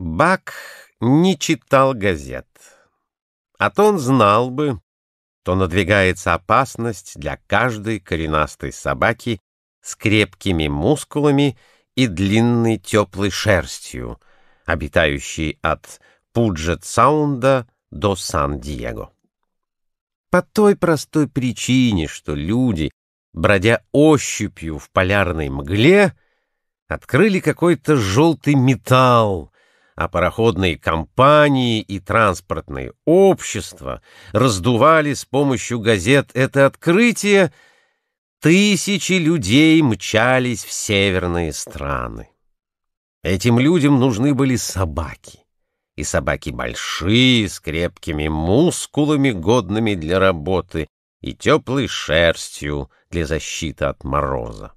Бак не читал газет. А то он знал бы, то надвигается опасность для каждой коренастой собаки с крепкими мускулами и длинной теплой шерстью, обитающей от Пуджет-Саунда до Сан-Диего. По той простой причине, что люди, бродя ощупью в полярной мгле, открыли какой-то желтый металл, а пароходные компании и транспортные общества раздували с помощью газет это открытие, тысячи людей мчались в северные страны. Этим людям нужны были собаки. И собаки большие, с крепкими мускулами, годными для работы, и теплой шерстью для защиты от мороза.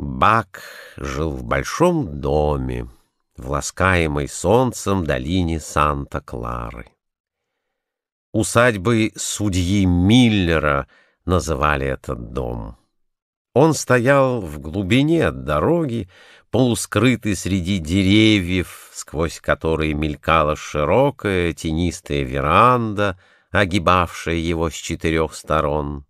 Бак жил в большом доме, в ласкаемой солнцем долине Санта-Клары. Усадьбы судьи Миллера называли этот дом. Он стоял в глубине от дороги, полускрытый среди деревьев, сквозь которые мелькала широкая тенистая веранда, огибавшая его с четырех сторон.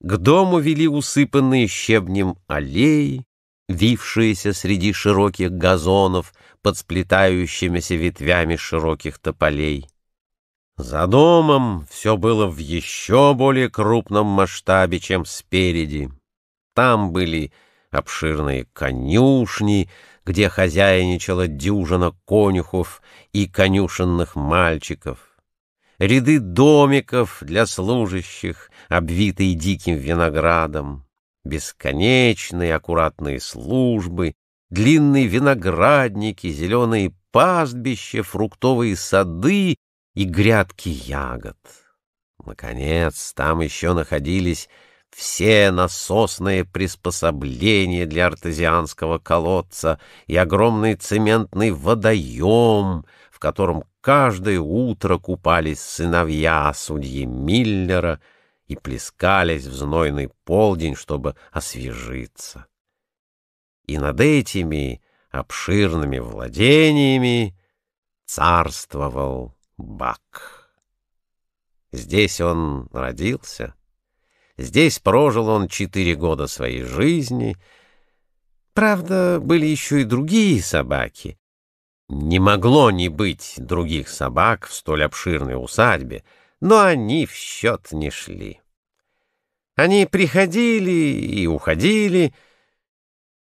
К дому вели усыпанные щебнем аллеи, вившиеся среди широких газонов под сплетающимися ветвями широких тополей. За домом все было в еще более крупном масштабе, чем спереди. Там были обширные конюшни, где хозяйничала дюжина конюхов и конюшенных мальчиков ряды домиков для служащих, обвитые диким виноградом, бесконечные аккуратные службы, длинные виноградники, зеленые пастбища, фруктовые сады и грядки ягод. Наконец, там еще находились все насосные приспособления для артезианского колодца и огромный цементный водоем, в котором каждое утро купались сыновья судьи Миллера и плескались в знойный полдень, чтобы освежиться. И над этими обширными владениями царствовал Бак. Здесь он родился, здесь прожил он четыре года своей жизни — Правда, были еще и другие собаки, не могло не быть других собак в столь обширной усадьбе, но они в счет не шли. Они приходили и уходили,